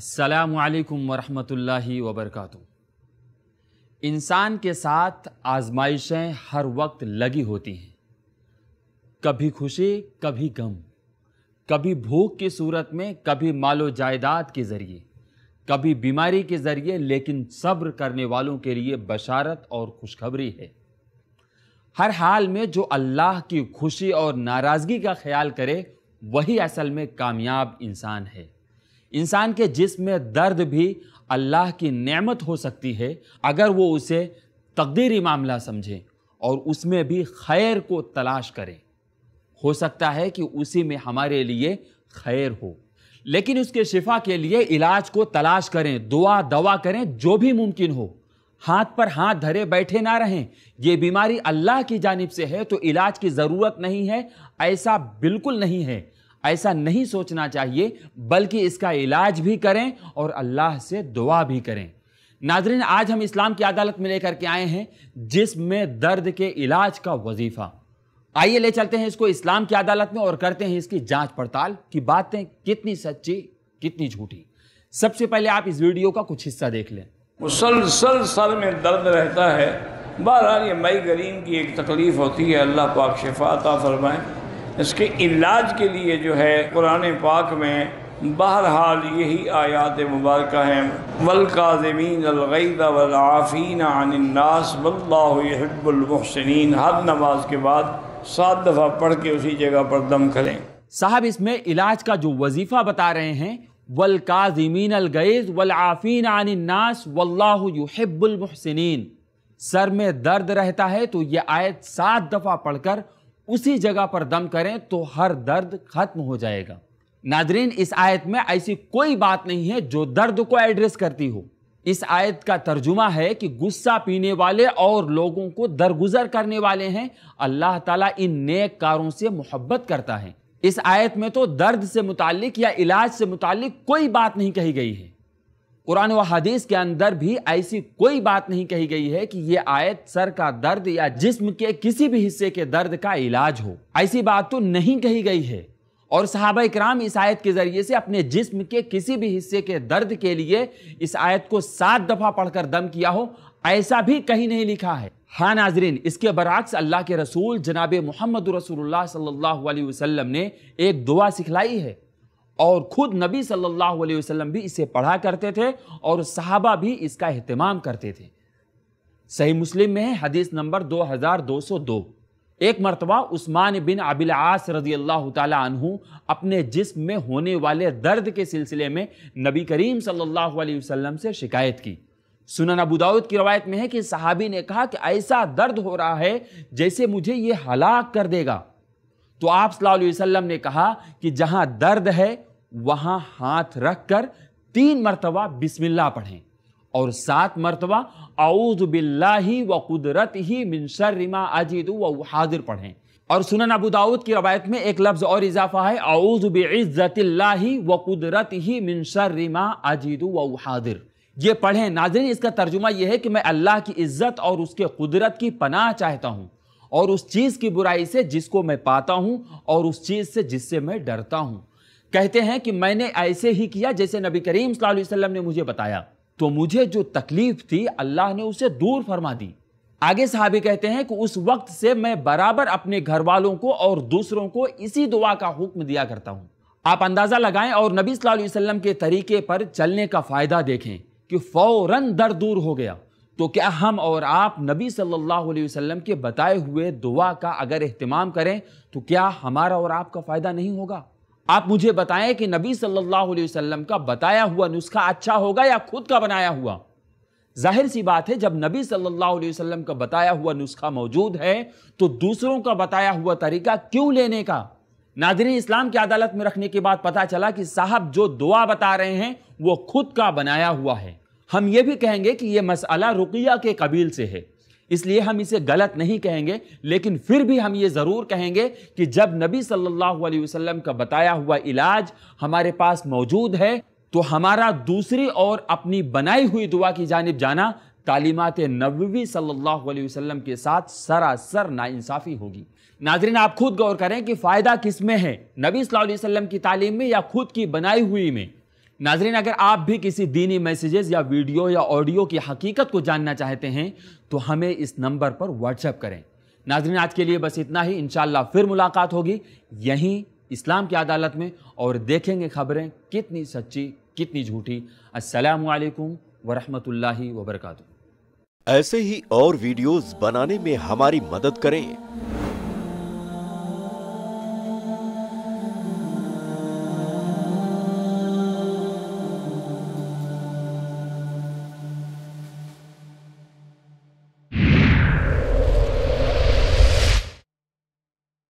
السلام علیکم ورحمۃ اللہ وبرکاتہ انسان کے ساتھ آزمائشیں ہر وقت لگی ہوتی ہیں کبھی خوشی کبھی غم کبھی بھوک کی صورت میں کبھی مال و جائیداد کے ذریعے کبھی بیماری کے ذریعے لیکن صبر کرنے والوں کے لیے بشارت اور خوشخبری ہے ہر حال میں جو اللہ کی خوشی اور ناراضگی کا خیال کرے وہی اصل میں کامیاب انسان ہے انسان کے جسم میں درد بھی اللہ کی نعمت ہو سکتی ہے اگر وہ اسے تقدیری معاملہ سمجھیں اور اس میں بھی خیر کو تلاش کریں ہو سکتا ہے کہ اسی میں ہمارے لیے خیر ہو لیکن اس کے شفا کے لیے علاج کو تلاش کریں دعا دعا کریں جو بھی ممکن ہو ہاتھ پر ہاتھ دھرے بیٹھے نہ رہیں یہ بیماری اللہ کی جانب سے ہے تو علاج کی ضرورت نہیں ہے ایسا بالکل نہیں ہے ایسا نہیں سوچنا چاہیے بلکہ اس کا علاج بھی کریں اور اللہ سے دعا بھی کریں ناظرین آج ہم اسلام کی عدالت میں لے کر کے آئے ہیں جس میں درد کے علاج کا وظیفہ آئیے لے چلتے ہیں اس کو اسلام کی عدالت میں اور کرتے ہیں اس کی جانچ پڑتال کی باتیں کتنی سچی کتنی جھوٹی سب سے پہلے آپ اس ویڈیو کا کچھ حصہ دیکھ لیں مسلسل سر میں درد رہتا ہے بہرحال یہ کی ایک تکلیف ہوتی ہے اللہ پاک عطا فرمائیں اس کے علاج کے لیے جو ہے قرآن پاک میں بہرحال یہی آیات مبارکہ ہیں والقاظمین الغیدہ والعافین عن الناس واللہ یحب المحسنین ہر نماز کے بعد سات دفعہ پڑھ کے اسی جگہ پر دم کریں صاحب اس میں علاج کا جو وظیفہ بتا رہے ہیں والقاظمین الغیز والعافین عن الناس واللہ یحب المحسنین سر میں درد رہتا ہے تو یہ آیت سات دفعہ پڑھ کر اسی جگہ پر دم کریں تو ہر درد ختم ہو جائے گا ناظرین اس آیت میں ایسی کوئی بات نہیں ہے جو درد کو ایڈریس کرتی ہو اس آیت کا ترجمہ ہے کہ غصہ پینے والے اور لوگوں کو درگزر کرنے والے ہیں اللہ تعالیٰ ان نیک کاروں سے محبت کرتا ہے اس آیت میں تو درد سے متعلق یا علاج سے متعلق کوئی بات نہیں کہی گئی ہے قرآن و حدیث کے اندر بھی ایسی کوئی بات نہیں کہی گئی ہے کہ یہ آیت سر کا درد یا جسم کے کسی بھی حصے کے درد کا علاج ہو ایسی بات تو نہیں کہی گئی ہے اور صحابہ کرام اس آیت کے ذریعے سے اپنے جسم کے کسی بھی حصے کے درد کے لیے اس آیت کو سات دفعہ پڑھ کر دم کیا ہو ایسا بھی کہیں نہیں لکھا ہے ہاں ناظرین اس کے برعکس اللہ کے رسول جناب محمد رسول اللہ صلی اللہ علیہ وسلم نے ایک دعا سکھلائی ہے اور خود نبی صلی اللہ علیہ وسلم بھی اسے پڑھا کرتے تھے اور صحابہ بھی اس کا اہتمام کرتے تھے صحیح مسلم میں ہے حدیث نمبر دو ہزار دو سو دو ایک مرتبہ عثمان بن ابل رضی اللہ تعالیٰ عنہ اپنے جسم میں ہونے والے درد کے سلسلے میں نبی کریم صلی اللہ علیہ وسلم سے شکایت کی ابو نبود کی روایت میں ہے کہ صحابی نے کہا کہ ایسا درد ہو رہا ہے جیسے مجھے یہ ہلاک کر دے گا تو آپ صلی اللہ علیہ وسلم نے کہا کہ جہاں درد ہے وہاں ہاتھ رکھ کر تین مرتبہ بسم اللہ پڑھیں اور سات مرتبہ اعوذ باللہ و قدرت ہی من شر و حاضر پڑھیں اور سنن ابو داود کی روایت میں ایک لفظ اور اضافہ ہے اعوذ بعزت اللہ و قدرت ہی من شر و حاضر یہ پڑھیں ناظرین اس کا ترجمہ یہ ہے کہ میں اللہ کی عزت اور اس کے قدرت کی پناہ چاہتا ہوں اور اس چیز کی برائی سے جس کو میں پاتا ہوں اور اس چیز سے جس سے میں ڈرتا ہوں کہتے ہیں کہ میں نے ایسے ہی کیا جیسے نبی کریم صلی اللہ علیہ وسلم نے مجھے بتایا تو مجھے جو تکلیف تھی اللہ نے اسے دور فرما دی آگے صحابی کہتے ہیں کہ اس وقت سے میں برابر اپنے گھر والوں کو کو اور دوسروں اسی دعا کا حکم دیا کرتا ہوں آپ اندازہ لگائیں اور نبی صلی اللہ علیہ وسلم کے طریقے پر چلنے کا فائدہ دیکھیں کہ فوراً در دور ہو گیا تو کیا ہم اور آپ نبی صلی اللہ علیہ وسلم کے بتائے ہوئے دعا کا اگر اہتمام کریں تو کیا ہمارا اور آپ کا فائدہ نہیں ہوگا آپ مجھے بتائیں کہ نبی صلی اللہ علیہ وسلم کا بتایا ہوا نسخہ اچھا ہوگا یا خود کا بنایا ہوا ظاہر سی بات ہے جب نبی صلی اللہ علیہ وسلم کا بتایا ہوا نسخہ موجود ہے تو دوسروں کا بتایا ہوا طریقہ کیوں لینے کا ناظرین اسلام کی عدالت میں رکھنے کے بعد پتا چلا کہ صاحب جو دعا بتا رہے ہیں وہ خود کا بنایا ہوا ہے ہم یہ بھی کہیں گے کہ یہ مسئلہ رقیہ کے قبیل سے ہے اس لیے ہم اسے غلط نہیں کہیں گے لیکن پھر بھی ہم یہ ضرور کہیں گے کہ جب نبی صلی اللہ علیہ وسلم کا بتایا ہوا علاج ہمارے پاس موجود ہے تو ہمارا دوسری اور اپنی بنائی ہوئی دعا کی جانب جانا تعلیمات نبوی صلی اللہ علیہ وسلم کے ساتھ سراسر ناانصافی ہوگی ناظرین آپ خود غور کریں کہ فائدہ کس میں ہے نبی صلی اللہ علیہ وسلم کی تعلیم میں یا خود کی بنائی ہوئی میں ناظرین اگر آپ بھی کسی دینی میسیجز یا ویڈیو یا آڈیو کی حقیقت کو جاننا چاہتے ہیں تو ہمیں اس نمبر پر واٹس اپ کریں ناظرین آج کے لیے بس اتنا ہی انشاءاللہ پھر ملاقات ہوگی یہیں اسلام کی عدالت میں اور دیکھیں گے خبریں کتنی سچی کتنی جھوٹی السلام علیکم ورحمۃ اللہ وبرکاتہ ایسے ہی اور ویڈیوز بنانے میں ہماری مدد کریں